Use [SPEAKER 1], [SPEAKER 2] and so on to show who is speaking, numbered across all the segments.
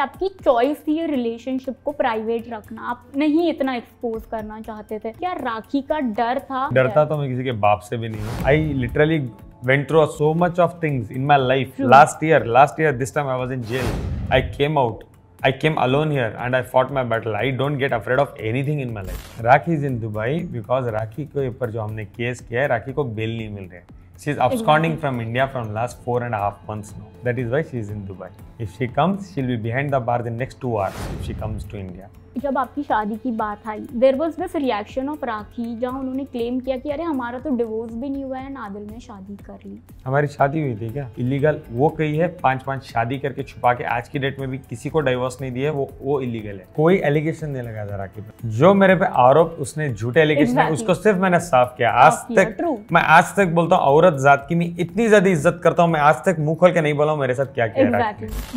[SPEAKER 1] आपकी चॉइस थी रिलेशनशिप को प्राइवेट रखना आप नहीं इतना एक्सपोज करना चाहते थे क्या राखी का डर था डर
[SPEAKER 2] था तो मैं किसी के बाप से भी नहीं I literally went through so much of things in my life last year last year this time I was in jail I came out I came alone here and I fought my battle I don't get afraid of anything in my life Rakhi is in Dubai because Rakhi के ऊपर जो हमने case किया है राखी को bell नहीं मिल रहे हैं She's absconding from India from last four and a half months now. That is why she is in Dubai. If she comes, she'll be behind the bar the next two hours if she comes to India.
[SPEAKER 1] जब आपकी शादी की बात आई there was this reaction of Rakhi जहाँ उन्होंने claim किया कि अरे हमारा तो डिवोर्स भी नहीं हुआ है नादिल ने शादी कर ली
[SPEAKER 2] हमारी शादी हुई थी क्या इलीगल वो कही है पांच पांच शादी करके छुपा के आज की डेट में भी किसी को डिवोर्स नहीं दिया वो वो इलीगल है कोई एलिगेशन नहीं लगा था राखी पर जो मेरे पे आरोप उसने झूठे एलिगेशन exactly. उसको सिर्फ मैंने साफ किया आज तक मैं आज तक बोलता हूँ औरत जात की मैं इतनी ज्यादा इज्जत करता हूँ मैं आज तक मुंह खोल के नहीं बोला मेरे साथ क्या किया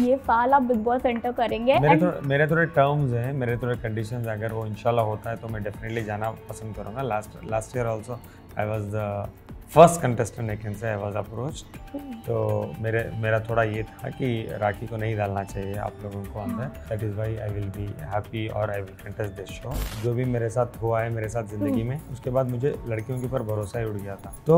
[SPEAKER 1] ये फाल आप बिग बॉस एंटर करेंगे
[SPEAKER 2] मेरे थोड़े टर्म्स है मेरे पर्टिकुलर कंडीशन अगर वो इनशाला होता है तो मैं डेफिनेटली जाना पसंद करूँगा last last year also I was the first contestant लेकिन से आई वॉज अप्रोच तो मेरे मेरा थोड़ा ये था कि राखी को नहीं डालना चाहिए आप लोगों को अंदर that is why I will be happy और I will contest this show जो भी मेरे साथ हुआ है मेरे साथ ज़िंदगी हाँ। में उसके बाद मुझे लड़कियों के ऊपर भरोसा ही उड़ गया था तो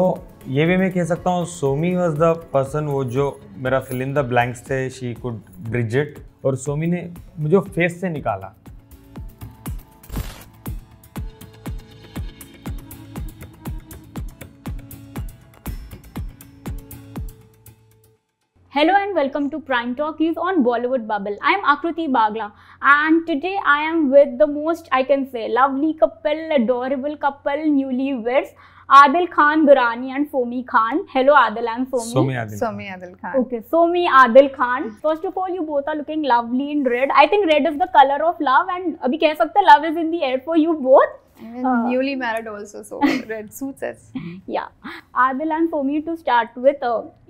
[SPEAKER 2] ये भी मैं कह सकता हूँ सोमी वॉज द पर्सन वो जो मेरा फिल इन द ब्लैंक्स थे शी कुड ब्रिजिट और सोमी ने मुझे फेस से निकाला
[SPEAKER 1] Hello and welcome to Prime Talkies on Bollywood Bubble. I am Akruti Bagla and today I am with the most I can say lovely couple, adorable couple, newlyweds Adil Khan Durrani and Somi Khan hello Adil and Somi Somi Adil Khan okay Somi Adil Khan first of all you both are looking lovely in red I think red is the colour of love and अभी कह सकते love is in the air for you both newly married also so red suits us yeah Adil and Somi to start with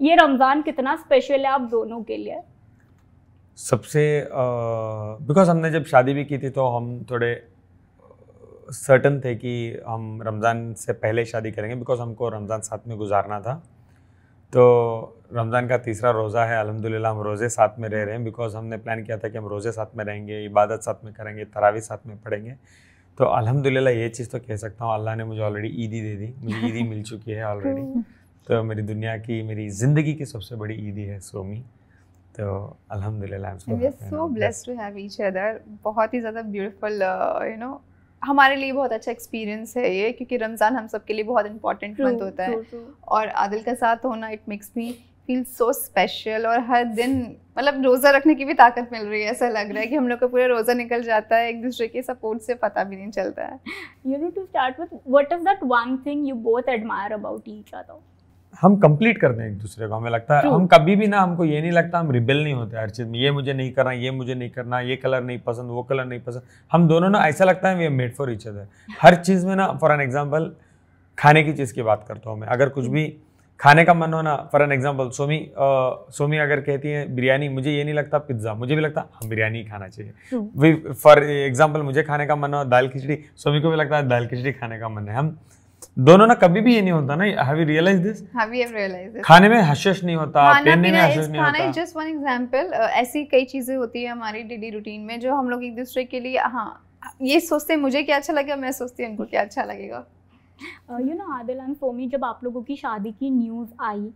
[SPEAKER 1] ये रमजान कितना special है आप दोनों के लिए
[SPEAKER 2] सबसे बिकॉज uh, हमने जब शादी भी की थी तो हम थोड़े सर्टन थे कि हम रमज़ान से पहले शादी करेंगे बिकॉज हमको रमज़ान साथ में गुजारना था तो रमज़ान का तीसरा रोज़ा है अलहमदिल्ला हम रोज़े साथ में रह रहे हैं बिकॉज़ हमने प्लान किया था कि हम रोज़े साथ में रहेंगे इबादत साथ में करेंगे तरावी साथ में पढ़ेंगे तो अलहमदिल्ला ये चीज़ तो कह सकता हूँ अल्लाह ने मुझे ऑलरेडी ईदी दे दी मुझे ईदी मिल चुकी है ऑलरेडी तो मेरी दुनिया की मेरी ज़िंदगी की सबसे बड़ी ईदी है सोमी तो अलहमदिल्ला so
[SPEAKER 3] blessed to have each other बहुत ही ज़्यादा ब्यूटीफुल यू नो हमारे लिए बहुत अच्छा एक्सपीरियंस है ये क्योंकि रमज़ान हम सब के लिए बहुत इंपॉर्टेंट मंथ होता है और आदिल का साथ होना it makes me feel so special और हर दिन मतलब रोज़ा रखने की भी ताकत मिल रही है ऐसा लग रहा है कि हम लोग का पूरा रोज़ा निकल जाता है एक दूसरे के सपोर्ट से पता भी नहीं चलता है
[SPEAKER 1] you know to start with what is that one thing you both admire about each other
[SPEAKER 2] हम कंप्लीट करते हैं एक दूसरे को हमें लगता है हम कभी भी ना हमको ये नहीं लगता हम रिबेल नहीं होते हर चीज़ में ये मुझे नहीं करना ये मुझे नहीं करना ये कलर नहीं पसंद वो कलर नहीं पसंद हम दोनों ना ऐसा लगता है we are made for each other हर चीज़ में ना फॉर एन एग्जाम्पल खाने की चीज़ की बात करता हूँ मैं अगर कुछ भी खाने का मन हो ना for an example Somi Somi अगर कहती है बिरयानी मुझे ये नहीं लगता पिज्ज़ा मुझे भी लगता हम हाँ, बिरयानी खाना चाहिए फॉर एग्जाम्पल मुझे खाने का मन हो दाल खिचड़ी सोमी को भी लगता है दाल खिचड़ी खाने का मन है हम दोनों ना कभी भी ये नहीं होता ना have you realise this
[SPEAKER 3] have you realise this खाने में
[SPEAKER 2] हशश नहीं होता पहनने में हशश नहीं होता खाना
[SPEAKER 3] जस्ट वन एग्जांपल ऐसी कई चीजें होती है हमारी डेली रूटीन में जो हम लोग एक दूसरे के लिए हाँ ये सोचते हैं मुझे क्या अच्छा लगेगा मैं सोचती हूँ इनको क्या अच्छा
[SPEAKER 1] लगेगा you know Adil and foamy जब आप लोगों की शादी की न्यूज़ आई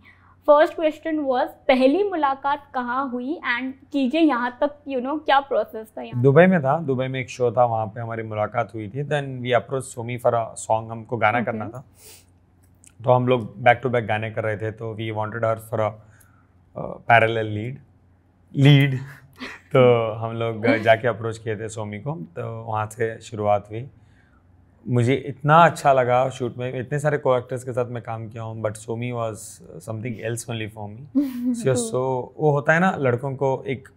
[SPEAKER 1] फर्स्ट क्वेश्चन वॉज पहली मुलाकात कहाँ हुई एंड कीजिए यहाँ तक यू you नो know, क्या प्रोसेस था यहाँ
[SPEAKER 2] दुबई में था दुबई में एक शो था वहाँ पे हमारी मुलाकात हुई थी then we approach Somi for a song हमको गाना okay. करना था तो हम लोग बैक टू बैक गाने कर रहे थे तो we wanted her for a parallel lead lead तो हम लोग जाके अप्रोच किए थे सोमी को तो वहाँ से शुरुआत हुई मुझे इतना अच्छा लगा शूट में इतने सारे को एक्टर्स के साथ मैं काम किया हूँ but Somi was something else only for me so so वो होता है ना लड़कों को एक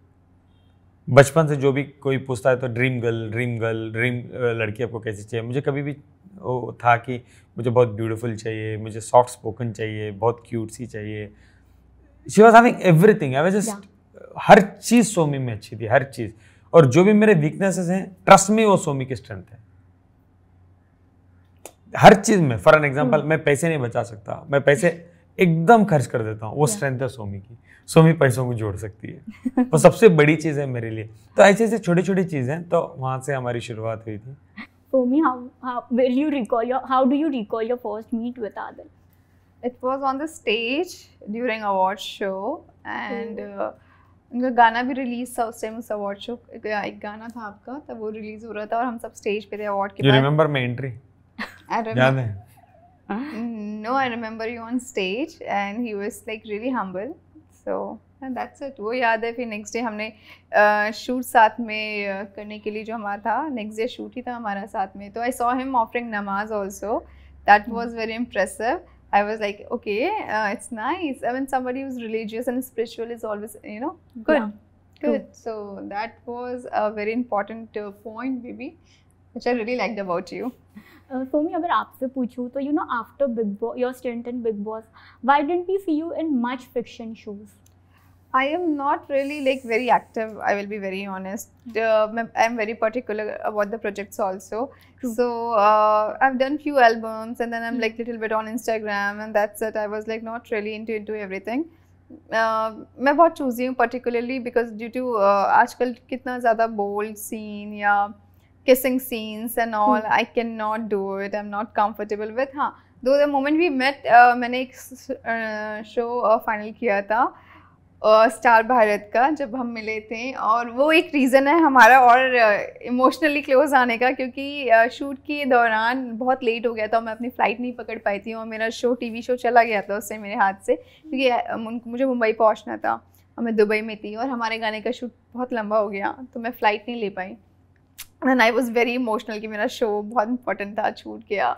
[SPEAKER 2] बचपन से जो भी कोई पूछता है तो dream girl dream girl dream लड़की आपको कैसी चाहिए मुझे कभी भी वो था कि मुझे बहुत ब्यूटीफुल चाहिए मुझे सॉफ्ट स्पोकन चाहिए बहुत क्यूट सी चाहिए she was having everything I just हर चीज़ सोमी में अच्छी थी हर चीज़ और जो भी मेरे वीकनेसेस हैं ट्रस्ट में वो सोमी की स्ट्रेंथ है हर चीज में फॉर एन एग्जाम्पल मैं पैसे नहीं बचा सकता मैं पैसे एकदम खर्च कर देता हूँ वो स्ट्रेंथ है सोमी की सोमी पैसों को जोड़ सकती है वो सबसे बड़ी चीज़ है मेरे लिए तो ऐसे ऐसे छोटी छोटी चीज़ें तो वहां से हमारी शुरुआत हुई थी
[SPEAKER 1] Somi how will you recall your how do you recall your first meet with Adil it was on the stage
[SPEAKER 3] during award show and उनका गाना भी रिलीज था उस टाइम उस अवार्ड शो एक गाना था आपका तब वो रिलीज हो रहा था और हम सब स्टेज पे थे अवार्ड के you remember my entry I remember. no, I remember you on stage, and he was like really humble. So that's it. वो याद है फिर day, डे हमने शूट साथ में करने के लिए जो हमारा था नेक्स्ट डे शूट ही था हमारा साथ में तो I saw him I was like, okay, uh, it's nice. I mean, somebody who's religious and spiritual is always, you know, good. Yeah. Good. So that
[SPEAKER 1] was a very important uh, point, Bibi, which I really liked about you. Somi uh, अगर आपसे पूछूँ तो you know after Bigg Boss your stint in Bigg Boss why didn't we see you in much fiction shows I am not really
[SPEAKER 3] like very active I will be very honest I am very particular about the projects also so I done few albums and then I am like little bit on Instagram and that's that I was like not really into into everything मैं बहुत choosy हूँ particularly because due to आजकल कितना ज़्यादा bold scene या kissing scenes and hmm. all. Hmm. I cannot do it. I'm not comfortable with. हाँ दो the moment we met मैंने एक शो फाइनल uh, किया था स्टार भारत का जब हम मिले थे और वो एक रीज़न है हमारा और इमोशनली क्लोज आने का क्योंकि शूट के दौरान बहुत लेट हो गया था और मैं अपनी फ़्लाइट नहीं पकड़ पाई थी और मेरा शो टीवी शो चला गया था उससे मेरे हाथ से क्योंकि मुझे मुंबई पहुंचना था और मैं दुबई में थी और हमारे गाने का शूट बहुत लंबा हो गया तो मैं फ़्लाइट नहीं ले पाई and I was very emotional कि मेरा शो बहुत इंपॉर्टेंट था छूट गया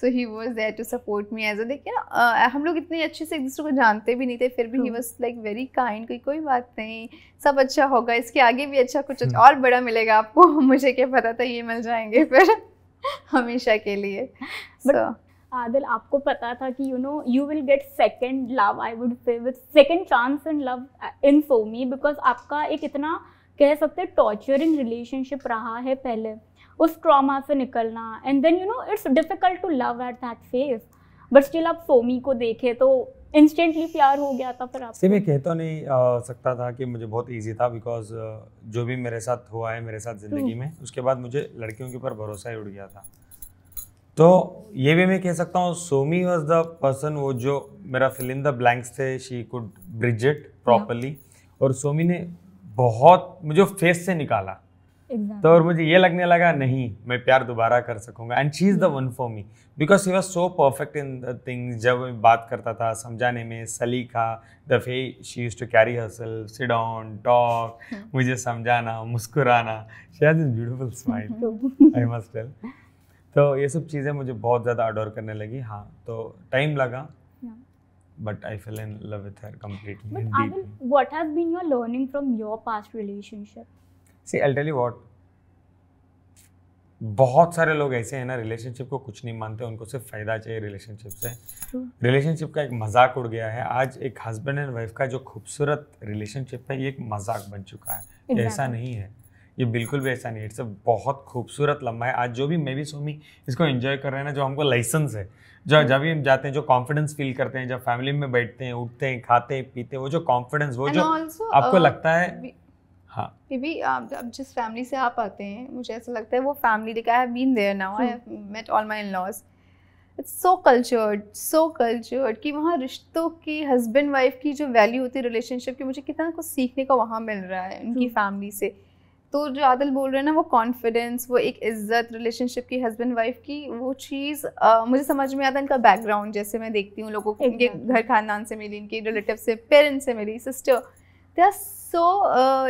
[SPEAKER 3] so he was there to support me as a देखिए ना हम लोग इतने अच्छे से एक दूसरे को जानते भी नहीं थे फिर भी he was like very kind कोई कोई बात नहीं सब अच्छा होगा इसके आगे भी अच्छा कुछ hmm. और बड़ा मिलेगा आपको मुझे क्या पता था ये मिल जाएंगे फिर हमेशा के लिए
[SPEAKER 1] बट आदिल आपको पता था कि you know you will get second love I would say with second chance in love in me because आपका एक इतना कह सकते हैं टॉर्चरिंग रिलेशनशिप रहा है पहले उस ट्रॉमा से निकलना and then you know it's difficult to love at that phase but still आप सोमी को देखे तो इंस्टेंटली प्यार हो गया था फिर आप मैं
[SPEAKER 2] कह तो नहीं आ, सकता था कि मुझे बहुत ईजी था बिकॉज जो भी मेरे साथ हुआ है मेरे साथ ज़िंदगी हम्म। में उसके बाद मुझे लड़कियों के ऊपर भरोसा ही उड़ गया था तो ये भी मैं कह सकता हूँ सोमी वॉज द पर्सन वो जो मेरा फिल इन द ब्लैंक्स थे she could bridge it properly और सोमी ने बहुत मुझे फेस से निकाला तो और मुझे ये लगने लगा नहीं मैं प्यार दोबारा कर सकूंगा and she is the one for me because he was so perfect in the things जब मैं बात करता था समझाने में सलीका द फे शी यूज टू कैरी हसल सिड ऑन टॉक मुझे समझाना मुस्कुराना she has beautiful smile I must tell तो ये सब चीज़ें मुझे बहुत ज़्यादा अडोर करने लगी हाँ तो टाइम लगा but I fell in love with her completely. But I Anand,
[SPEAKER 1] what has been your learning from your past relationship?
[SPEAKER 2] See, I'll tell you what. बहुत सारे लोग ऐसे हैं ना रिलेशनशिप को कुछ नहीं मानते उनको सिर्फ फायदा चाहिए रिलेशनशिप से रिलेशनशिप का एक मजाक उड़ गया है आज एक हस्बैंड एंड वाइफ का जो खूबसूरत रिलेशनशिप है ये एक मजाक बन चुका है exactly. ऐसा नहीं है ये बिल्कुल भी ऐसा नहीं इट्स अ बहुत खूबसूरत लंबा है आज जो भी मे भी सोमी इसको एंजॉय कर रहे हैं ना जो हमको लाइसेंस है जो जब भी हम जाते हैं जो कॉन्फिडेंस फील करते हैं जब फैमिली में बैठते हैं उठते हैं खाते हैं पीते हैं वो जो कॉन्फिडेंस वो जो also, आपको uh, लगता है हाँ
[SPEAKER 3] अब uh, जिस फैमिली से आप आते हैं मुझे ऐसा लगता है वो family been there now I met all my it's so cultured so cultured कि वहाँ रिश्तों की हस्बैंड वाइफ की जो वैल्यू होती है रिलेशनशिप की मुझे कितना कुछ सीखने का वहाँ मिल रहा है उनकी फैमिली hmm. से तो जो आदिल बोल रहे हैं ना वो कॉन्फिडेंस वो एक इज्जत रिलेशनशिप की हस्बैंड वाइफ की वो चीज़ मुझे समझ में आता है इनका बैकग्राउंड जैसे मैं देखती हूँ लोगों को इनके घर खानदान से मिली इनके रिलेटिव से पेरेंट्स से मिली sister they are so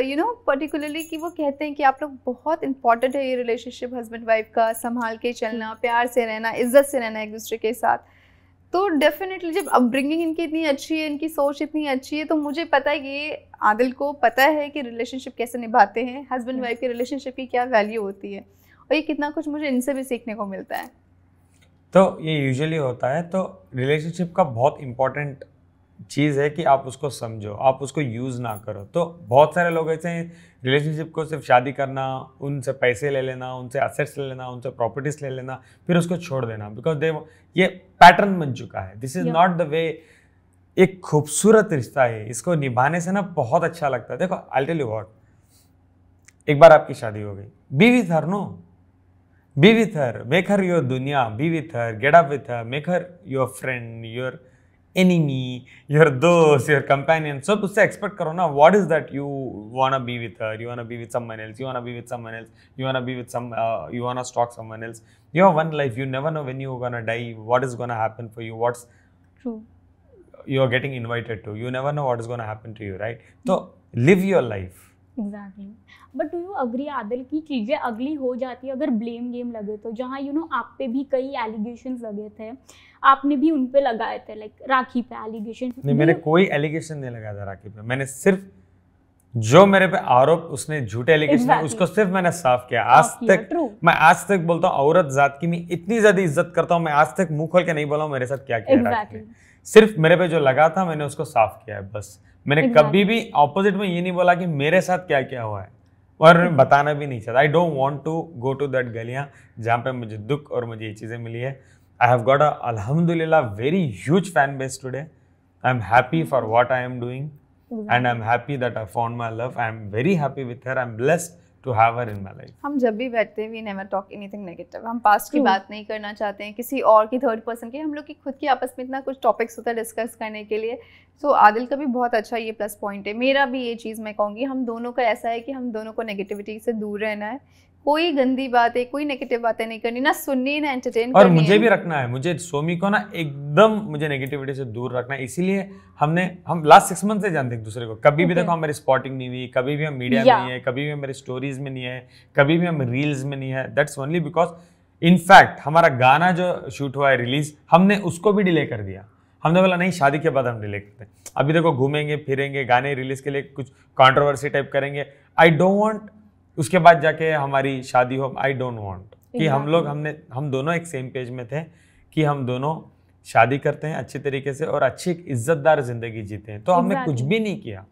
[SPEAKER 3] you know particularly कि वो कहते हैं कि आप लोग बहुत इंपॉर्टेंट है ये रिलेशनशिप हस्बैंड वाइफ का संभाल के चलना प्यार से रहना इज्जत से रहना एक दूसरे के साथ तो डेफिनेटली जब अपब्रिंगिंग इनकी इतनी अच्छी है इनकी सोच इतनी अच्छी है तो मुझे पता है कि आदिल को पता है कि रिलेशनशिप कैसे निभाते हैं हस्बैंड वाइफ की रिलेशनशिप की क्या वैल्यू होती है और ये कितना कुछ मुझे इनसे भी सीखने को मिलता है
[SPEAKER 2] तो ये यूजुअली होता है तो रिलेशनशिप का बहुत इम्पोर्टेंट चीज़ है कि आप उसको समझो आप उसको यूज़ ना करो तो बहुत सारे लोग ऐसे हैं रिलेशनशिप को सिर्फ शादी करना उनसे पैसे ले लेना उनसे असेट्स ले लेना उनसे प्रॉपर्टीज ले लेना फिर उसको छोड़ देना बिकॉज दे ये पैटर्न बन चुका है this is not the way एक खूबसूरत रिश्ता है इसको निभाने से ना बहुत अच्छा लगता है देखो आई टेल यू वॉट एक बार आपकी शादी हो गई be with her no be with her make her your दुनिया be with her get up with her make her your friend your enemy, your those, your companion. So उससे expect करो ना what is that you wanna be with her, you wanna be with someone else, you wanna be with someone else, you wanna be with some, uh, you wanna stalk someone else. You have one life. You never know when you're gonna die. What is gonna happen for you? What's true? You're getting invited to. You never know what is gonna happen to you, right? So live your life.
[SPEAKER 1] Exactly but do you agree Adil की चीज़ें अगली हो जाती है अगर blame game लगे तो जहाँ यू नो आप पे भी कई एलिगेशन लगे थे आपने भी उन पे लगाए थे लाइक राखी पे एलिगेशन नहीं मैंने
[SPEAKER 2] कोई एलिगेशन नहीं लगाया था राखी पे मैंने सिर्फ जो मेरे पे आरोप उसने झूठे एलिगेशन exactly. उसको सिर्फ मैंने साफ किया आज तक true. मैं आज तक बोलता हूँ औरत जात की मैं इतनी ज्यादा इज्जत करता हूँ मैं आज तक मुंह खोल के नहीं बोला मेरे साथ क्या किया exactly. सिर्फ मेरे पे जो लगा था मैंने उसको साफ किया है बस मैंने exactly. कभी भी ऑपोजिट में ये नहीं बोला कि मेरे साथ क्या क्या हुआ है और hmm. बताना भी नहीं चाहता I don't want to go to that गलियाँ जहाँ पे मुझे दुख और मुझे ये चीज़ें मिली है I have got a Alhamdulillah very huge fan base today. I'm happy for what I am doing exactly. and I'm happy that I found my love. I'm very happy with her. I'm blessed to have
[SPEAKER 3] her in my life. हम जब भी बैठते हैं we never talk anything negative. हम past की बात नहीं करना चाहते हैं किसी और की थर्ड पर्सन की हम लोग की खुद की आपस में इतना कुछ टॉपिक्स होता है डिस्कस करने के लिए सो so, आदिल का भी बहुत अच्छा ये प्लस पॉइंट है मेरा भी ये चीज़ मैं कहूँगी हम दोनों का ऐसा है कि हम दोनों को नेगेटिविटी से दूर रहना है कोई गंदी बातें कोई नेगेटिव बातें नहीं करनी ना सुननी ना एंटरटेन और मुझे भी
[SPEAKER 2] रखना है मुझे सोमी को ना एकदम मुझे नेगेटिविटी से दूर रखना है इसीलिए हमने हम लास्ट सिक्स मंथ से जानते हैं एक दूसरे को कभी okay. भी देखो हमारी स्पॉटिंग नहीं हुई कभी भी हम मीडिया yeah. में नहीं है कभी भी हमारी स्टोरीज में नहीं है कभी भी हम रील्स में नहीं है दैट्स ओनली बिकॉज इनफैक्ट हमारा गाना जो शूट हुआ है रिलीज हमने उसको भी डिले कर दिया हमने बोला नहीं शादी के बाद हम डिले करते हैं अभी देखो घूमेंगे फिरेंगे गाने रिलीज के लिए कुछ कॉन्ट्रोवर्सी टाइप करेंगे आई डोंट वॉन्ट उसके बाद जाके हमारी शादी हो आई डोंट वांट कि हम लोग हमने हम दोनों एक सेम पेज में थे कि हम दोनों शादी करते हैं अच्छे तरीके से और अच्छी एक इज्जतदार जिंदगी जीते हैं तो हमने कुछ भी नहीं किया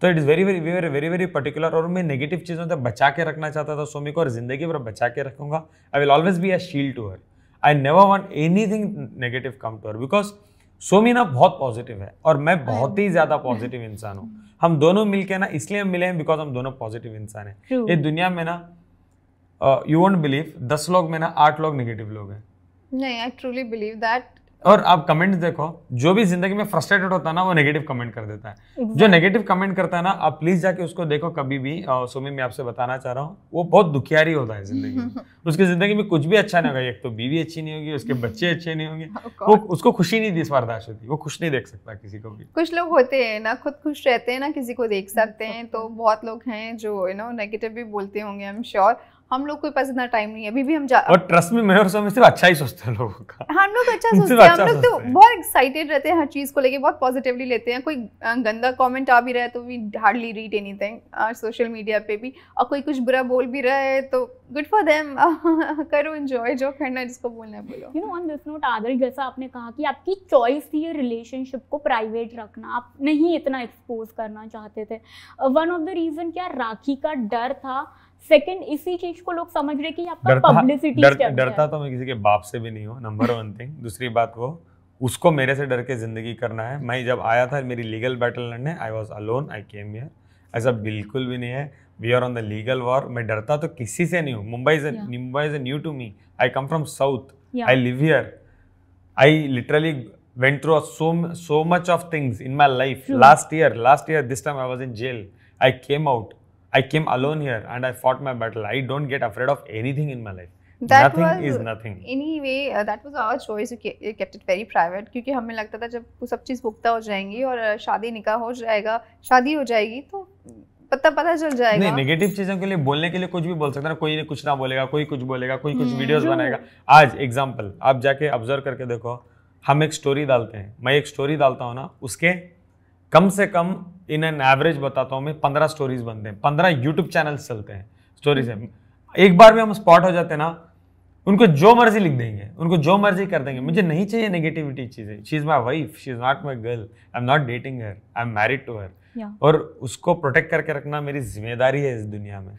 [SPEAKER 2] तो it is very very very very very particular और मैं नेगेटिव चीज़ों से बचा के रखना चाहता था सोमी को और ज़िंदगी भर बचा के रखूंगा I will always be a shield to her I never want anything negative come to her because सोमीना बहुत पॉजिटिव है और मैं बहुत ही ज्यादा पॉजिटिव इंसान हूँ हम दोनों मिलके ना इसलिए हम मिले हैं बिकॉज हम दोनों पॉजिटिव इंसान हैं ये दुनिया में ना यू वोंट बिलीव दस लोग में ना आठ लोग नेगेटिव लोग हैं
[SPEAKER 1] नहीं
[SPEAKER 3] आई ट्रूली बिलीव दैट
[SPEAKER 2] और आप कमेंट देखो जो भी जिंदगी में फ्रस्ट्रेटेड होता है ना वो नेगेटिव कमेंट कर देता है जो नेगेटिव कमेंट करता है ना आप प्लीज जाके उसको देखो कभी भी सुमी मैं आपसे बताना चाह रहा हूँ वो बहुत दुखियारी होता है जिंदगी में उसकी जिंदगी में कुछ भी अच्छा नहीं होगा एक तो बीवी अच्छी नहीं होगी उसके बच्चे अच्छे नहीं होंगे oh वो उसको खुशी नहीं दिस बर्दाश्त होती वो खुश नहीं देख सकता किसी को भी
[SPEAKER 3] कुछ लोग होते हैं ना खुद खुश रहते हैं ना किसी को देख सकते हैं तो बहुत लोग हैं जो यू नो नेगेटिव भी बोलते होंगे आई एम श्योर हम लोग कोई पास इतना टाइम नहीं है अभी भी हम जा और
[SPEAKER 2] ट्रस्ट में मैं और समय सिर्फ अच्छा ही सोचते हैं लोगों
[SPEAKER 3] का हाँ, हम लोग अच्छा सोचते हैं अच्छा हम लोग तो बहुत एक्साइटेड रहते हैं हर चीज़ को लेके बहुत पॉजिटिवली लेते हैं कोई गंदा कमेंट आ भी रहा है तो we hardly read anything thing social media पे भी और कोई कुछ बुरा
[SPEAKER 1] बोल भी रहा है तो गुड फॉर देम करो एंजॉय जो करना है जिसको बोलना है बोलो you know on this note आदर जैसा आपने कहा कि आपकी चॉइस थी रिलेशनशिप को प्राइवेट रखना आप नहीं इतना एक्सपोज करना चाहते थे वन ऑफ द रीज़न क्या राखी का डर था सेकंड इसी चीज को लोग समझ रहे कि आपका पब्लिसिटी डर, डर, डरता
[SPEAKER 2] तो मैं किसी के बाप से भी नहीं हूँ नंबर वन थिंग दूसरी बात वो उसको मेरे से डर के जिंदगी करना है मैं जब आया था मेरी लीगल बैटल लड़ने आई वॉज अलोन आई केम यर ऐसा बिल्कुल भी नहीं है we are on the legal war मैं डरता तो किसी से नहीं हूँ मुंबई से Mumbai is new to me I come from south I live here I literally went through so so much of things in my life last year last year this time I was in jail I came out I came alone here and I fought my battle. I don't get afraid of anything in my life.
[SPEAKER 3] That nothing was, is nothing. Anyway, uh, that was our choice. We kept it very private क्योंकि हमें लगता था जब सब चीज़ पुख्ता हो जाएंगी और uh, शादी निकाह हो जाएगा शादी हो जाएगी तो पता पता चल जाएगा नहीं
[SPEAKER 2] नेगेटिव चीजों के लिए बोलने के लिए कुछ भी बोल सकता है कोई कुछ ना बोलेगा कोई कुछ बोलेगा कोई कुछ वीडियोस हम्म, बनाएगा आज एग्जांपल आप जाके ऑब्जर्व करके देखो हम एक स्टोरी डालते हैं मैं एक स्टोरी डालता हूँ ना उसके कम से कम इन एन एवरेज बताता हूँ मैं पंद्रह स्टोरीज बनते हैं पंद्रह यूट्यूब चैनल्स चलते हैं स्टोरीज है एक बार में हम स्पॉट हो जाते हैं ना उनको जो मर्जी लिख देंगे उनको जो मर्जी कर देंगे मुझे नहीं चाहिए नेगेटिविटी चीज़ें she is my wife she is not my girl I am not dating her I am married to her और उसको प्रोटेक्ट करके रखना मेरी जिम्मेदारी है इस दुनिया में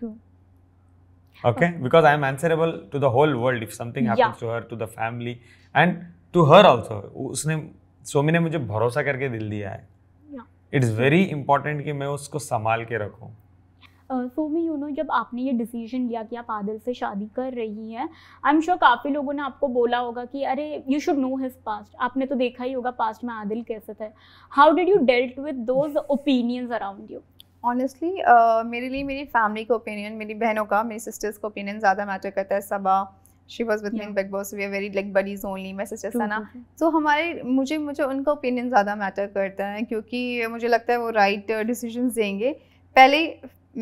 [SPEAKER 2] okay because I am answerable to the whole world if something happens yeah. To her to the family and to उसने सोमी ने मुझे भरोसा करके दिल दिया है इट्स वेरी इंपॉर्टेंट कि मैं उसको संभाल के रखूँ
[SPEAKER 1] सो मी यू नो जब आपने ये डिसीजन लिया कि आप आदिल से शादी कर रही हैं आई एम श्योर काफ़ी लोगों ने आपको बोला होगा कि अरे you should know his past आपने तो देखा ही होगा पास्ट में आदिल कैसे थे how did you dealt with those opinions around you honestly मेरे लिए मेरी फैमिली का ओपिनियन मेरी
[SPEAKER 3] बहनों का मेरी सिस्टर्स का ओपिनियन ज़्यादा मैटर करता है Saba she was with in Bigg Boss we are very like buddies only मैं सिस्टर्स था so hamare हमारे मुझे मुझे उनका ओपिनियन ज़्यादा मैटर करता है क्योंकि मुझे लगता है वो राइट डिसीजन uh, देंगे पहले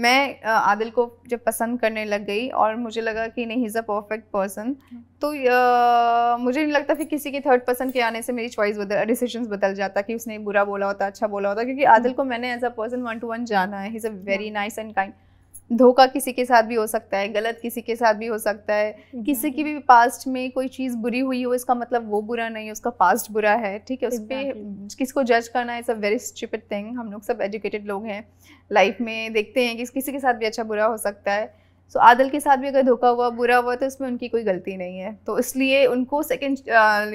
[SPEAKER 3] मैं uh, आदिल को जब पसंद करने लग गई और मुझे लगा कि नहीं इज़ अ परफेक्ट पर्सन तो आ, uh, मुझे नहीं लगता फिर किसी के थर्ड पर्सन के आने से मेरी चॉइस बदल डिसीजन बदल जाता कि उसने बुरा बोला होता अच्छा बोला होता क्योंकि आदिल hmm. को मैंने as a person one two one जाना है is a very nice and kind धोखा किसी के साथ भी हो सकता है गलत किसी के साथ भी हो सकता है किसी की भी पास्ट में कोई चीज़ बुरी हुई हो इसका मतलब वो बुरा नहीं है उसका पास्ट बुरा है ठीक है उस पर किसको जज करना is a very stupid thing हम लोग सब एजुकेटेड लोग हैं लाइफ में देखते हैं कि किसी के साथ भी अच्छा बुरा हो सकता है सो आदल के साथ भी अगर धोखा हुआ बुरा हुआ तो उसमें उनकी कोई गलती नहीं है तो इसलिए उनको सेकेंड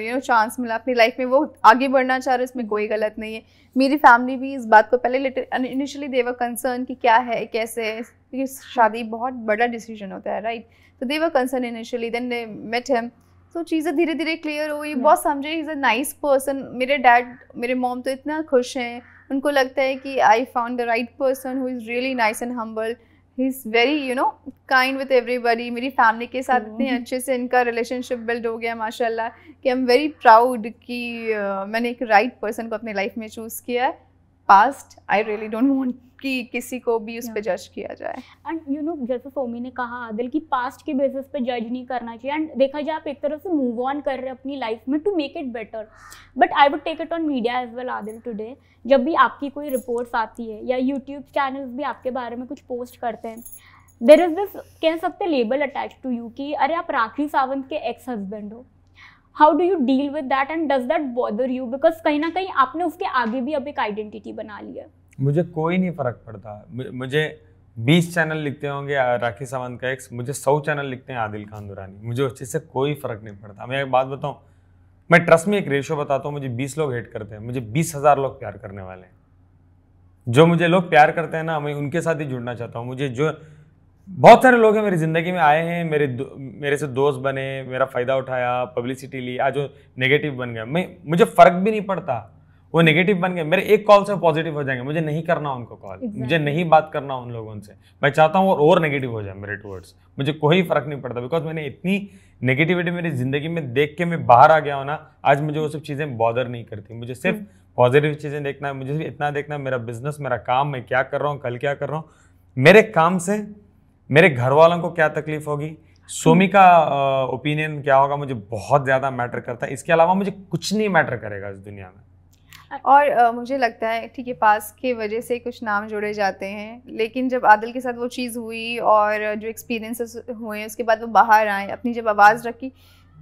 [SPEAKER 3] यू नो चांस मिला अपनी लाइफ में वो आगे बढ़ना चाह रहे इसमें कोई गलत नहीं है मेरी फैमिली भी इस बात को पहले इनिशियली देवर कंसर्न कि क्या है कैसे क्योंकि शादी बहुत बड़ा डिसीजन होता है राइट तो they were concern initially then met him तो चीज़ें धीरे धीरे क्लियर हुई बहुत समझे इज़ अ नाइस पर्सन मेरे डैड मेरे मॉम तो इतना खुश हैं उनको लगता है कि I found the right person who is really nice and humble he is very you know kind with everybody मेरी फैमिली के साथ इतने हम्म। अच्छे से इनका रिलेशनशिप बिल्ड हो गया माशाल्लाह कि आई एम वेरी प्राउड कि मैंने एक राइट पर्सन को अपने लाइफ में चूज़ किया है past I really don't want कि किसी को भी उस पर जज किया जाए
[SPEAKER 1] एंड यू नो जैसे सोमी ने कहा आदिल की पास्ट के बेसिस पे जज नहीं करना चाहिए एंड देखा जाए आप एक तरह से मूव ऑन कर रहे हैं अपनी लाइफ में to make it better but I would take it on media as well Adil today जब भी आपकी कोई रिपोर्ट्स आती है या यूट्यूब चैनल्स भी आपके बारे में कुछ पोस्ट करते हैं देर इज़ दिस कह सकते लेबल अटैच टू यू कि अरे आप राखी सावंत के एक्स हस्बैंड हो how do you deal with that and does that bother you because कहीं ना कहीं आपने उसके आगे भी अब एक आइडेंटिटी बना लिया है
[SPEAKER 2] मुझे कोई नहीं फ़र्क पड़ता मुझे बीस चैनल लिखते होंगे राखी सावंत का एक्स मुझे सौ चैनल लिखते हैं आदिल खान दुरानी मुझे उस चीज़ से कोई फ़र्क नहीं पड़ता मैं एक बात बताऊँ मैं ट्रस्ट में एक रेशो बताता हूँ मुझे बीस लोग हेट करते हैं मुझे बीस हज़ार लोग प्यार करने वाले हैं जो मुझे लोग प्यार करते हैं ना मैं उनके साथ ही जुड़ना चाहता हूँ मुझे जो बहुत सारे लोग हैं मेरी ज़िंदगी में आए हैं मेरे मेरे से दोस्त बने मेरा फ़ायदा उठाया पब्लिसिटी ली आज वो नेगेटिव बन गया मैं मुझे फ़र्क भी नहीं पड़ता वो नेगेटिव बन गए मेरे एक कॉल से पॉजिटिव हो जाएंगे मुझे नहीं करना उनको कॉल exactly. मुझे नहीं बात करना उन लोगों से मैं चाहता हूँ और और नेगेटिव हो जाए मेरे टूवर्ड्स मुझे कोई फर्क नहीं पड़ता बिकॉज मैंने इतनी नेगेटिविटी मेरी ज़िंदगी में देख के मैं बाहर आ गया हूँ ना आज मुझे वो सब चीज़ें बॉदर नहीं करती मुझे सिर्फ पॉजिटिव hmm. चीज़ें देखना है मुझे सिर्फ इतना देखना है मेरा बिजनेस मेरा काम मैं क्या कर रहा हूँ कल क्या कर रहा हूँ मेरे काम से मेरे घर वालों को क्या तकलीफ होगी सोमी का ओपिनियन क्या होगा मुझे बहुत ज़्यादा मैटर करता है इसके अलावा मुझे कुछ नहीं मैटर करेगा इस दुनिया में
[SPEAKER 3] और आ, मुझे लगता है ठीक है पास के वजह से कुछ नाम जोड़े जाते हैं लेकिन जब आदिल के साथ वो चीज़ हुई और जो एक्सपीरियंसेस हुए उसके बाद वो बाहर आए अपनी जब आवाज़ रखी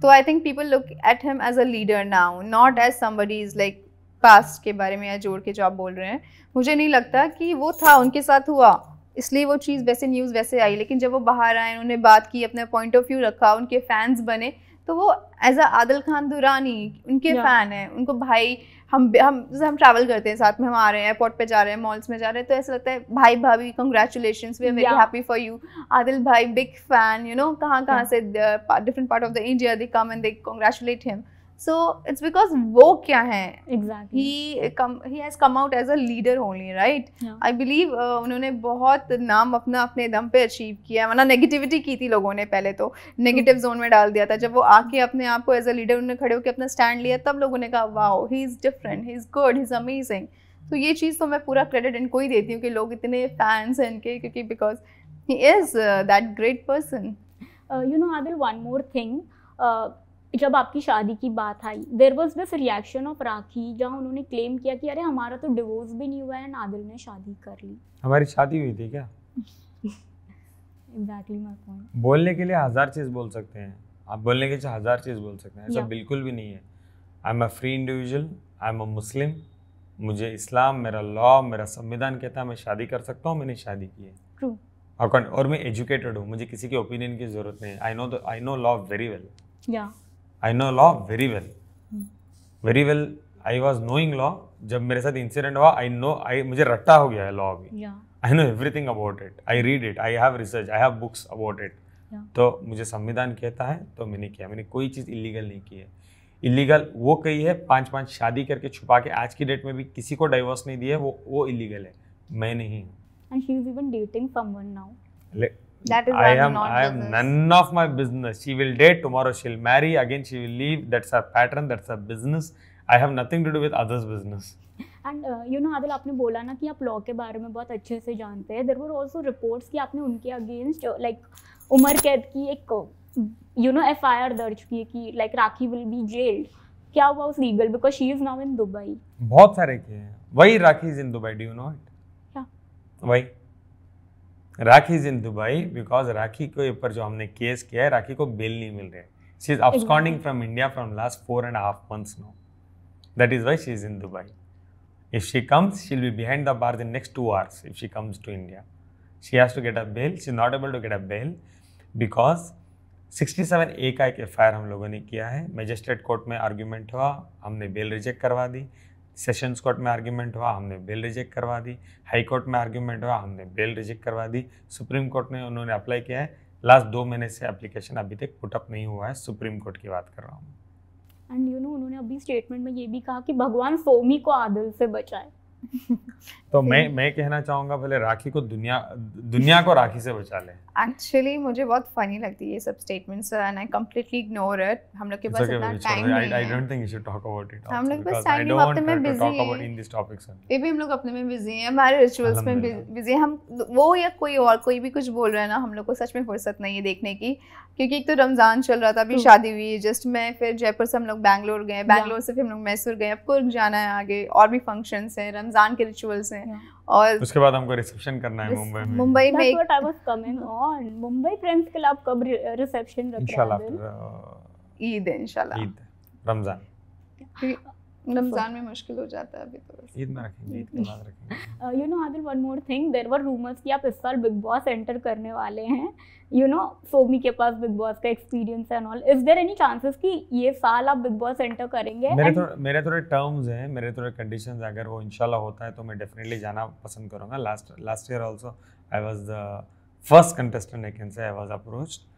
[SPEAKER 3] तो I think people look at him as a leader now not as somebody is like past के बारे में या जोड़ के जो आप बोल रहे हैं मुझे नहीं लगता कि वो था उनके साथ हुआ इसलिए वो चीज़ वैसे न्यूज़ वैसे आई लेकिन जब वो बाहर आए उन्होंने बात की अपना पॉइंट ऑफ व्यू रखा उनके फैंस बने तो वो एज अ आदिल खान दुरानी उनके फ़ैन है उनको भाई हम हम जैसे हम ट्रैवल करते हैं साथ में हम आ रहे हैं एयरपोर्ट पे जा रहे हैं मॉल्स में जा रहे हैं तो ऐसा लगता है भाई भाभी congratulation we are very happy for you Adil भाई बिग फैन यू नो कहाँ कहाँ से different part of the India they come and they congratulate him so it's because वो क्या है exactly has come out as a leader only right I believe उन्होंने बहुत नाम अपना अपने दम पे अचीव किया वरना नेगेटिविटी की थी लोगों ने पहले तो नेगेटिव जोन hmm. में डाल दिया था जब वो आके अपने आप को एज अ लीडर उन्होंने खड़े होकर अपना स्टैंड लिया तब लोगों ने कहा wow he is different he is good he is amazing तो ये चीज़ तो मैं पूरा क्रेडिट इनको ही देती हूँ कि लोग इतने फैंस हैं इनके क्योंकि because he is that
[SPEAKER 1] great person you know Adil one more thing जब आपकी शादी की बात आई there was this reaction of Rakhi जहाँ उन्होंने क्लेम किया कि अरे हमारा तो डिवोर्स भी नहीं हुआ है आदिल ने शादी कर ली
[SPEAKER 2] हमारी शादी हुई थी क्या
[SPEAKER 1] एग्जैक्टली माय पॉइंट
[SPEAKER 2] बोलने के लिए हजार चीज बोल सकते हैं आप बोलने के लिए हजार चीज बोल सकते हैं ऐसा yeah. बिल्कुल भी नहीं है I am a free individual I am a Muslim मुझे इस्लाम मेरा लॉ मेरा संविधान कहता है मैं शादी कर सकता हूँ मैंने शादी की है True. और मैं एजुकेटेड हूँ मुझे किसी के ओपिनियन की जरूरत नहीं I know I know law very well या I know law very well very well I was knowing law जब मेरे साथ इंसिडेंट हुआ आई नो आई मुझे रट्टा हो गया है लॉ अभी I know everything about it I read it I have research I have books about it तो मुझे संविधान कहता है तो मैंने किया मैंने कोई चीज़ इलीगल नहीं की है इलीगल वो कही है पांच पांच शादी करके छुपा के आज की डेट में भी किसी को डाइवोर्स नहीं दिया है वो वो इलीगल है मैं नहीं हूँ That is I am I am business. none of my business. She will date tomorrow. She'll marry again. She will leave. That's her pattern. That's her business. I have nothing to do with others' business.
[SPEAKER 1] And you know Adil आपने बोला ना कि आप law के बारे में बहुत अच्छे से जानते हैं देर वर ऑल्सो रिपोर्ट्स कि आपने उनके अगेंस्ट लाइक उमर कैद की एक you know F I R दर्ज की कि like Rakhi will be jailed क्या हुआ उस legal because she is now in Dubai
[SPEAKER 2] बहुत सारे किए हैं वही Rakhi is in Dubai do you know it वही Rakhi is in Dubai because Rakhi के ऊपर जो हमने केस किया है राखी को बेल नहीं मिल रहा है she is absconding from India from last four and half months no that is why she is in Dubai if she comes she will be behind the bar the next two hours if she comes to India she has to get a bail she not able to get a bail because sixty seven A का एक F I are हम लोगों ने किया है magistrate court में argument हुआ हमने बेल रिजेक्ट करवा दी सेशंस कोर्ट में आर्ग्यूमेंट हुआ हमने बेल रिजेक्ट करवा दी हाई कोर्ट में आर्ग्यूमेंट हुआ हमने बेल रिजेक्ट करवा दी सुप्रीम कोर्ट ने उन्होंने अप्लाई किया है लास्ट दो महीने से एप्लीकेशन अभी तक पुटअप नहीं हुआ है सुप्रीम कोर्ट की बात कर रहा हूँ
[SPEAKER 1] एंड यू नो उन्होंने अभी स्टेटमेंट में ये भी कहा कि भगवान सोमी को आदल से बचाए
[SPEAKER 2] तो मैं मैं कहना चाहूंगा पहले राखी को दुनिया दुनिया को राखी से बचा ले
[SPEAKER 1] एक्चुअली
[SPEAKER 3] मुझे बहुत फनी लगती है ये सब statements and I completely ignore it हम लोग के पास इतना टाइम नहीं है I
[SPEAKER 2] don't think you should talk about it हम लोग बस टाइम नहीं अपने में बिजी हैं इन दिस टॉपिक्स
[SPEAKER 3] ये भी हम लोग अपने में बिजी हैं हमारे रिचुअल्स में बिजी हैं हम वो या कोई और कोई भी कुछ बोल रहा है ना हम लोग को सच में फुर्सत नहीं है देखने की क्योंकि एक तो रमज़ान चल रहा था अभी शादी हुई जस्ट मैं फिर जयपुर से हम लोग बैंगलोर गए बैंगलोर से फिर हम लोग मैसूर गए अब को जाना है आगे और भी फंक्शंस हैं रमजान रमज़ान के रिचुअल्स
[SPEAKER 1] हैं
[SPEAKER 2] और उसके बाद हमको रिसेप्शन करना है मुंबई में
[SPEAKER 1] मुंबई में what I was coming on Mumbai friends club कब रिसेप्शन रख रहे हैं
[SPEAKER 2] इंशाल्लाह
[SPEAKER 1] ईद इंशाल्लाह ईद रमज़ान रमजान में मुश्किल हो जाता है अभी तो
[SPEAKER 2] ईद में रखेंगे ईद के बाद
[SPEAKER 1] रखेंगे you know Adil one more thing there were rumours कि आप इस साल बिग बॉस एंटर करने वाले हैं यू नो सोमी के पास बिग बॉस का एक्सपीरियंस है and all is there any chances कि ये साल आप बिग बॉस एंटर करेंगे मेरे तो and...
[SPEAKER 2] थोड़े मेरे थोड़े टर्म्स हैं मेरे थोड़े कंडीशंस अगर वो इंशाल्लाह होता है तो मैं डेफिनेटली जाना पसंद करूंगा last last year also I was the first contestant I can say I was approached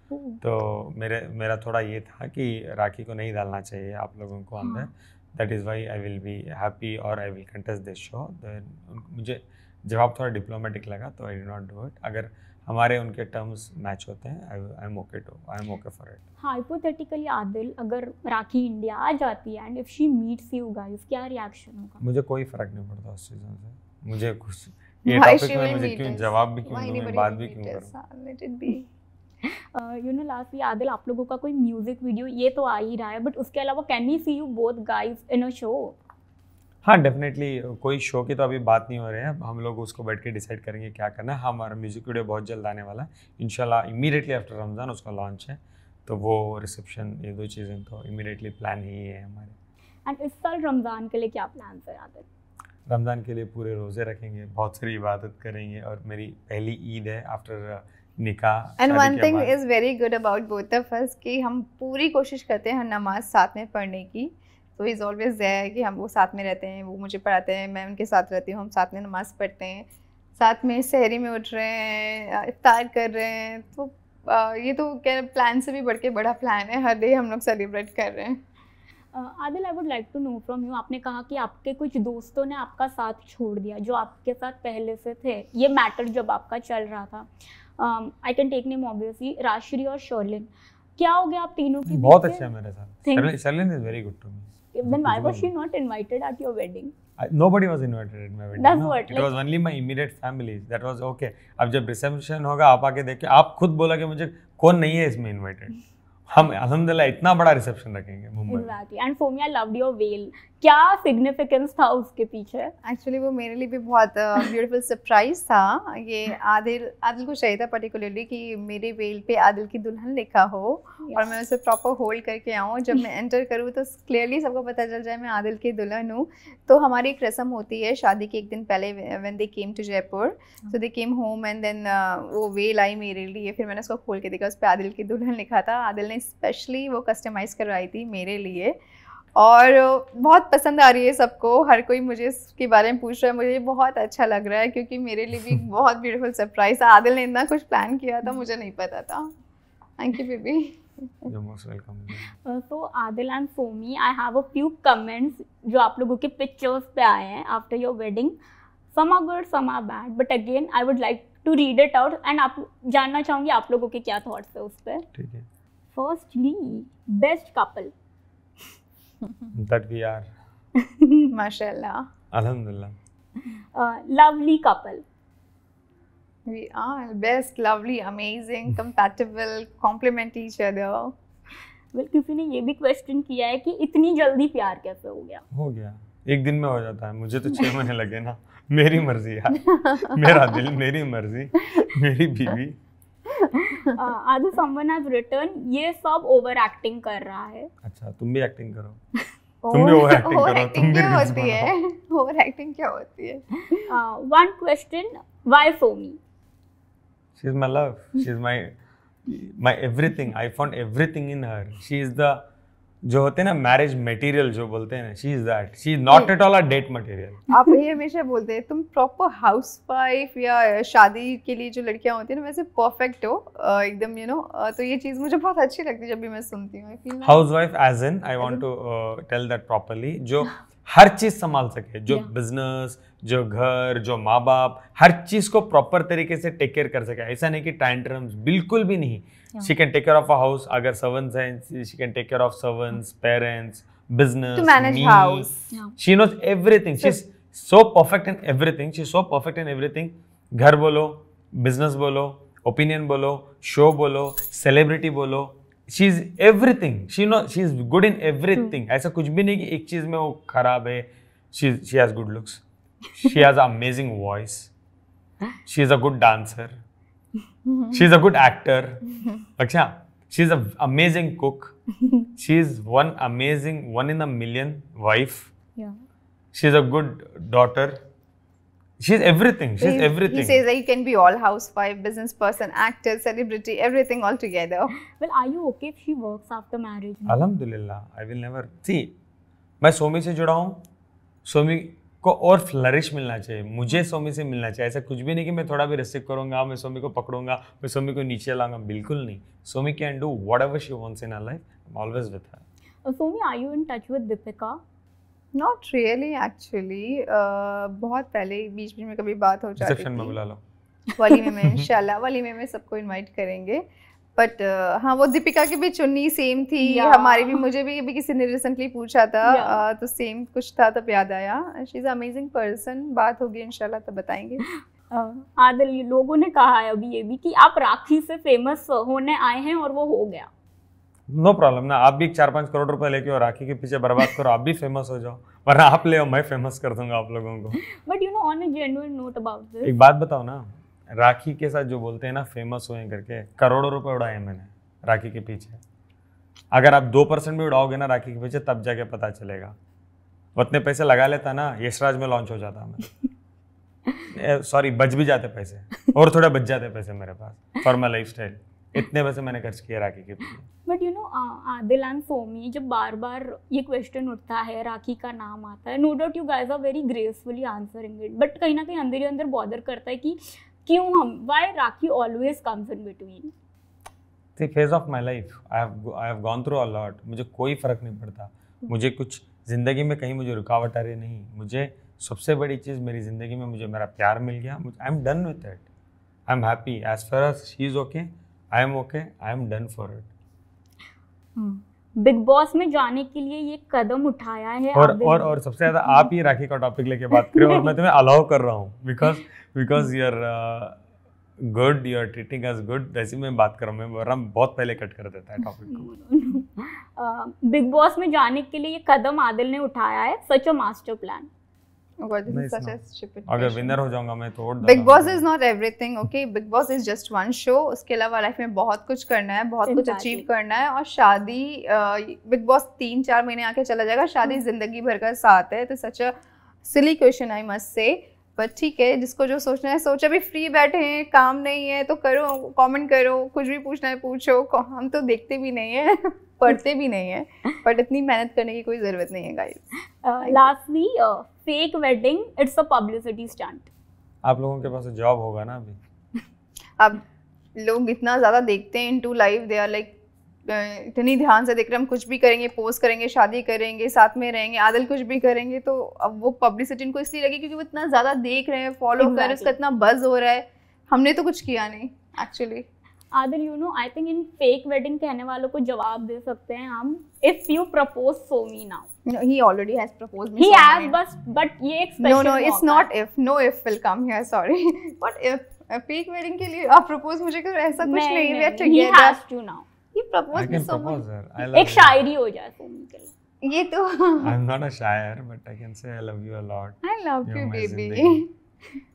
[SPEAKER 2] तो मेरे मेरा थोड़ा ये था कि राखी को नहीं डालना चाहिए आप लोगों को अंदर हाँ. That is why I will be happy और I will contest this show then मुझे जवाब थोड़ा डिप्लोमेटिक लगा तो I did not do it अगर हमारे उनके टर्म्स मैच होते हैं I am okay to I am okay for it
[SPEAKER 1] hypothetically Adil अगर राखी इंडिया आ जाती है and if she meets you guys क्या रिएक्शन होगा
[SPEAKER 2] मुझे कोई फर्क नहीं पड़ता उस चीज से मुझे कुछ ये टॉपिक में मुझे क्यों जवाब भी क्यों दूं बात भी क्यों
[SPEAKER 1] करूं यू नो लास्ट ये आदिल आप लोगों का कोई म्यूजिक वीडियो ये तो आ ही रहा है बट उसके अलावा can we see you both guys in a show
[SPEAKER 2] हाँ डेफिनेटली कोई शो की तो अभी बात नहीं हो रही है हम लोग उसको बैठ के डिसाइड करेंगे क्या करना है हमारा म्यूज़िक वीडियो बहुत जल्द आने वाला है इनशाला इमीडिएटली आफ्टर रमज़ान उसका लॉन्च है तो वो रिसेप्शन ये दो चीज़ें तो इमीडिएटली प्लान ही है हमारे
[SPEAKER 1] एंड इस साल रमज़ान के लिए क्या प्लान है आदिल
[SPEAKER 2] रमज़ान के लिए पूरे रोज़े रखेंगे बहुत सारी इबादत करेंगे और मेरी पहली ईद है आफ्टर निका and one thing is
[SPEAKER 3] very good about both of us कि हम पूरी कोशिश करते हैं नमाज साथ में पढ़ने की तो इज़ ऑलवेज देयर कि हम वो साथ में रहते हैं वो मुझे पढ़ाते हैं मैं उनके साथ रहती हूँ हम साथ में नमाज पढ़ते हैं साथ में शहरी में उठ रहे हैं इफ्तार कर रहे हैं तो आ, ये तो क्या प्लान से भी बढ़ के बड़ा प्लान है हर डे हम लोग सेलिब्रेट कर रहे हैं
[SPEAKER 1] Adil I would like to know from you आपने कहा कि आपके कुछ दोस्तों ने आपका साथ छोड़ दिया जो आपके साथ पहले से थे ये मैटर जब आपका चल रहा था I can take name obviously Rashi और शोलिन क्या हो गया आप तीनों की बहुत अच्छा
[SPEAKER 2] है मेरे साथ Sholin is very good to
[SPEAKER 1] me then why was she not invited at your wedding
[SPEAKER 2] nobody was invited in my wedding that's no, what it like, was only my immediate family that was okay ab jab reception hoga aap aake dekhe aap khud bola बोला mujhe kon nahi hai isme invited हम अलहमदिल्ला इतना बड़ा reception रखेंगे
[SPEAKER 1] Mumbai and फोमिया loved your well क्या significance था उसके पीछे एक्चुअली वो मेरे लिए भी बहुत
[SPEAKER 3] ब्यूटीफुल सरप्राइज था ये आदिल आदिल को चाहिए था पर्टिकुलरली कि मेरे वेल पे आदिल की दुल्हन लिखा हो yes. और मैं उसे प्रॉपर होल्ड करके आऊँ जब मैं एंटर करूँ तो क्लियरली सबको पता चल जाए मैं आदिल की दुल्हन हूँ तो हमारी एक रस्म होती है शादी के एक दिन पहले when they came to Jaipur so they came home and then वो वेल आई मेरे लिए फिर मैंने उसको खोल के देखा उस पर आदिल की दुल्हन लिखा था आदिल ने स्पेशली वो कस्टमाइज़ करवाई थी मेरे लिए और बहुत पसंद आ रही है सबको हर कोई मुझे इसके बारे में पूछ रहा है मुझे बहुत अच्छा लग रहा है क्योंकि मेरे लिए भी बहुत ब्यूटीफुल सरप्राइज है आदिल ने इतना कुछ प्लान किया था मुझे नहीं पता था
[SPEAKER 1] thank you baby so Adil and Somi I have a few comments जो आप लोगों के पिक्चर्स पे आए हैं after your wedding some are good some are bad but again I would like to read it out एंड आप जानना चाहूंगी आप लोगों के क्या थॉट्स है उस पर firstly best couple that we are. Mashallah. Alhamdulillah. Uh,
[SPEAKER 3] lovely couple. We are best, lovely, amazing, compatible,
[SPEAKER 1] complement each other. well, किसी ने ये भी क्वेश्चन किया है कि इतनी जल्दी प्यार कैसे हो गया
[SPEAKER 2] हो गया एक दिन में हो जाता है मुझे तो छः महीने लगे ना मेरी मर्जी
[SPEAKER 1] यार मेरा दिल
[SPEAKER 2] मेरी मर्जी मेरी बीवी
[SPEAKER 1] आदर समवन हैज रिटर्न ये सब ओवर एक्टिंग कर रहा है
[SPEAKER 2] अच्छा तुम भी एक्टिंग
[SPEAKER 1] करो तुम भी ओवर एक्टिंग करो तुम भी क्या होती है ओवर एक्टिंग क्या होती है one question why for me
[SPEAKER 2] she is my love she is my my everything I found everything in her she is the जो होते हैं ना मैरिज मटेरियल जो बोलते हैं ना she is that she is not at all a date material
[SPEAKER 3] आप ये हमेशा बोलते हैं तुम प्रॉपर हाउस वाइफ या शादी के लिए जो लड़कियां होती हैं ना वैसे परफेक्ट हो एकदम यू नो तो ये चीज मुझे बहुत अच्छी लगती है जब भी मैं सुनती हूं I feel 
[SPEAKER 2] housewife as in I want to tell that properly जो हाँ। हर चीज संभाल सके जो बिजनेस yeah. जो घर जो माँ बाप हर चीज़ को प्रॉपर तरीके से टेक केयर कर सके ऐसा नहीं कि टाइम टर्म्स बिल्कुल भी नहीं she can take care of a house अगर सर्वेंट्स हैं she can take care of servants parents business she knows me. house. Yeah. So perfect in everything so perfect so perfect in so घर बोलो business बोलो opinion बोलो show बोलो celebrity बोलो she is everything she know she is good in everything ऐसा कुछ भी नहीं कि एक चीज में वो खराब है she she has good looks she has an amazing voice. She is a good dancer. She is a good actor. Aksha, she is an amazing cook. She is one amazing, one in a million wife. Yeah. She is a good daughter. She is everything. She is everything. He says that
[SPEAKER 3] you can be all housewife, business person, actor, celebrity, everything
[SPEAKER 1] all together. Well, are you okay if she works after marriage?
[SPEAKER 2] Alhamdulillah, I will never. See, मैं सोमी से जुड़ा हूँ Somi को और flourish मिलना चाहिए मुझे स्वामी से मिलना चाहिए ऐसा कुछ भी नहीं कि मैं थोड़ा भी रिस्ट्रिक्ट करूंगा मैं स्वामी को पकड़ूंगा मैं स्वामी को नीचे लाऊंगा बिल्कुल नहीं Swami can do whatever she wants in our life I always with
[SPEAKER 1] her Swami I you in touch with
[SPEAKER 3] Deepika not really actually बहुत पहले बीच बीच में कभी बात हो जाती थी में बुला लो वाली में मैं इंशाल्लाह वाली में मैं सबको इनवाइट करेंगे बट uh, हाँ वो दीपिका की भी चुन्नी सेम थी yeah. हमारी भी मुझे भी अभी किसी ने रिसेंटली पूछा था yeah. uh, तो सेम कुछ था तब याद आया शी इज़ अमेजिंग पर्सन बात होगी इंशाल्लाह तब
[SPEAKER 1] बताएंगे हाँ, आदल लोगों ने कहा है अभी ये भी कि आप राखी से फेमस होने आए हैं और वो हो गया
[SPEAKER 2] नो no प्रॉब्लम ना आप भी चार पाँच करोड़ रुपए लेके और राखी के पीछे बर्बाद करो आप भी फेमस हो जाओ वरना आप ले मैं फेमस कर दूंगा आप लोगों को
[SPEAKER 1] but you know on a genuine note about this एक बात
[SPEAKER 2] बताओ ना राखी के साथ जो बोलते हैं ना फेमस हुए करके करोड़ों रुपए उड़ाए मैंने राखी के पीछे अगर आप दो परसेंट भी उड़ाओगे ना राखी के पीछे तब जाके पता चलेगा उतने पैसे लगा लेता ना यशराज में लॉन्च हो जाता मैं सॉरी बच भी जाते पैसे और थोड़े बच जाते पैसे मेरे पास फॉर माई लाइफ स्टाइल इतने पैसे मैंने खर्च किए राखी के पीछे
[SPEAKER 1] but you know Adil and foamy जब बार बार ये क्वेश्चन उठता है राखी का नाम आता है no doubt you guys are very gracefully answering it but कहीं ना कहीं अंदर ही अंदर बॉदर करता है कि क्यों हम why Rakhi always comes in between
[SPEAKER 2] the phase of my life I have I have gone through a lot मुझे कोई फर्क नहीं पड़ता hmm. मुझे कुछ ज़िंदगी में कहीं मुझे रुकावट आ रही नहीं मुझे सबसे बड़ी चीज़ मेरी ज़िंदगी में मुझे मेरा प्यार मिल गया I am done with it I am happy as far as she is okay I am okay I am done for it
[SPEAKER 1] Bigg Boss में जाने के लिए ये कदम उठाया है और और
[SPEAKER 2] और सबसे ज्यादा आप ही राखी का टॉपिक लेके बात कर रहे हो और मैं तुम्हें अलाउ कर रहा हूँ because because you are good you are treating as good वैसे मैं बात कर रहा हूँ मैं बहुत पहले कट कर देता है टॉपिक
[SPEAKER 1] को बिग बॉस में जाने के लिए ये कदम आदिल ने उठाया है such a master plan Oh अगर विनर
[SPEAKER 2] हो जाऊंगा मैं तो Bigg Boss
[SPEAKER 3] is not everything okay Bigg Boss is just one show उसके अलावा लाइफ में बहुत कुछ करना है बहुत कुछ अचीव करना है और शादी बिग बॉस तीन चार महीने आके चला जाएगा शादी hmm. जिंदगी भर का साथ है तो such a silly question I must say but ठीक है जिसको जो सोचना है सोच अभी फ्री बैठे हैं काम नहीं है तो करो कमेंट करो कुछ भी पूछना है पूछो हम तो देखते भी नहीं है पढ़ते भी नहीं है बट इतनी मेहनत करने की कोई ज़रूरत
[SPEAKER 1] नहीं है guys lastly fake wedding it's a publicity stunt
[SPEAKER 2] आप लोगों के पास जॉब होगा ना अभी
[SPEAKER 1] अब लोग इतना ज़्यादा देखते हैं 
[SPEAKER 3] into life they are like इतनी ध्यान से देख रहे हम कुछ भी करेंगे पोस्ट करेंगे शादी करेंगे साथ में रहेंगे आदल कुछ भी करेंगे तो अब वो पब्लिसिटी इनको इसलिए लगी क्योंकि वो इतना ज़्यादा देख रहे हैं फॉलो कर रहे हैं उसका इतना बज हो रहा है हमने तो कुछ किया नहीं actually
[SPEAKER 1] other you know I think in fake wedding कहने वालों को जवाब दे सकते हैं हम if you propose Somi now he he already has proposed me he has but but ye expression no no it's
[SPEAKER 3] not if no if will come here sorry what if fake wedding के लिए आप propose मुझे करो ऐसा कुछ नहीं we are together he has
[SPEAKER 1] to now he propose me so much एक शायरी हो जाए सो मी के लिए ये तो आई
[SPEAKER 2] एम नॉट अ शायर but I can say I love you a lot I love you baby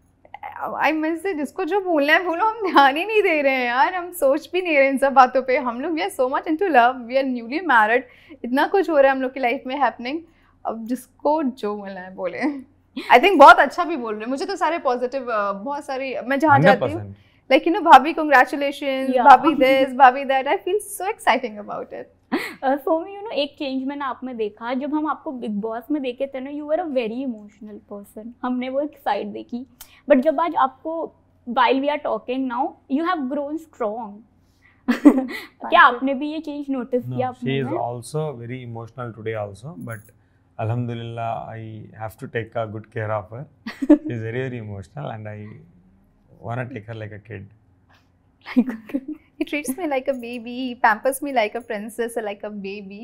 [SPEAKER 3] I mean say जिसको जो बोलना है बोलो हम ध्यान ही नहीं दे रहे हैं यार हम सोच भी नहीं रहे इन सब बातों पे हम लोग we are so much into love we are newly married इतना कुछ हो रहा है हम लोग की लाइफ में हैपनिंग अब जिसको जो बोलना है बोले आई थिंक बहुत अच्छा भी बोल रहे हैं मुझे तो सारे पॉजिटिव बहुत सारी मैं जहाँ जाती हूँ लाइक यू नो भाभी कंग्रेचुलेशन भाभी दिस
[SPEAKER 1] भाभी that I feel so exciting about it Somi you know एक चेंज मैंने आप में देखा जब हम आपको बिग बॉस में देखे थे ना you are a very emotional person हमने वो एक साइड देखी But जब आज आपको while we are talking now you have grown strong क्या आपने भी ये चेंज नोटिस किया आपने she is
[SPEAKER 2] also very emotional alhamdulillah i have to take a good care of her She is very emotional and i want to take her like a kid
[SPEAKER 3] like he treats me like a baby he pampers me like a princess or like a baby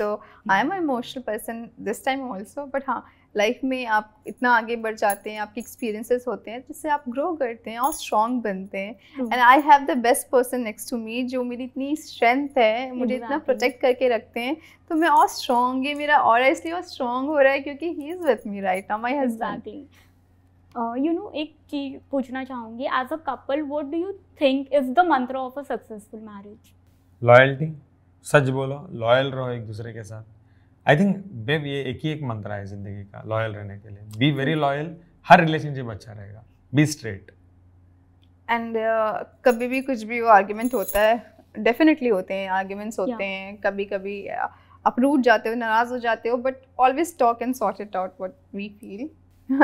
[SPEAKER 3] so i'm an emotional person this time also but huh life में आप इतना आगे बढ़ जाते हैं आपके experiences होते हैं जिससे आप ग्रो करते हैं और स्ट्रॉन्ग बनते हैं and I have the best person next to me जो मेरी इतनी स्ट्रेंथ है मुझे इतना प्रोटेक्ट करके रखते हैं तो मैं और स्ट्रॉन्ग ये मेरा और
[SPEAKER 1] इसलिए और स्ट्रॉन्ग हो रहा है क्योंकि he is with me right now my husbandly you know एक चीज़ पूछना चाहूँगी as a couple what do you think is the mantra of a successful marriage
[SPEAKER 2] loyalty सच बोलो लॉयल रहो एक दूसरे के साथ आई थिंक बेब ये एक ही एक मंत्र है जिंदगी का लॉयल रहने के लिए बी वेरी लॉयल हर रिलेशनशिप अच्छा रहेगा बी स्ट्रेट
[SPEAKER 3] एंड uh, कभी भी कुछ भी वो आर्ग्यूमेंट होता है डेफिनेटली होते हैं आर्ग्यूमेंट्स होते yeah. हैं कभी कभी आप रूट जाते हो नाराज़ हो जाते हो but always talk and sort it out what we feel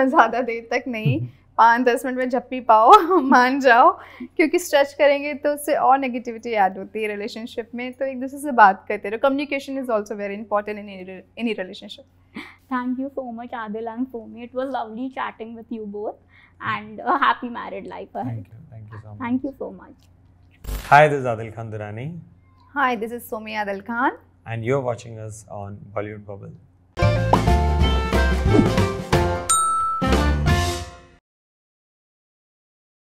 [SPEAKER 3] ज़्यादा देर तक नहीं पाँच दस मिनट में जब भी पाओ मान जाओ क्योंकि स्ट्रेच करेंगे तो उससे और नेगेटिविटी ऐड होती है रिलेशनशिप में तो एक दूसरे से बात करते रहो communication is also very important in any
[SPEAKER 1] relationship thank you so much Adil and Somi it was lovely chatting with you both and happy married life thank you so much
[SPEAKER 2] hi this Adil Khan Durrani
[SPEAKER 3] hi this is Somi Adil Khan
[SPEAKER 2] and you are watching us on Bollywood bubble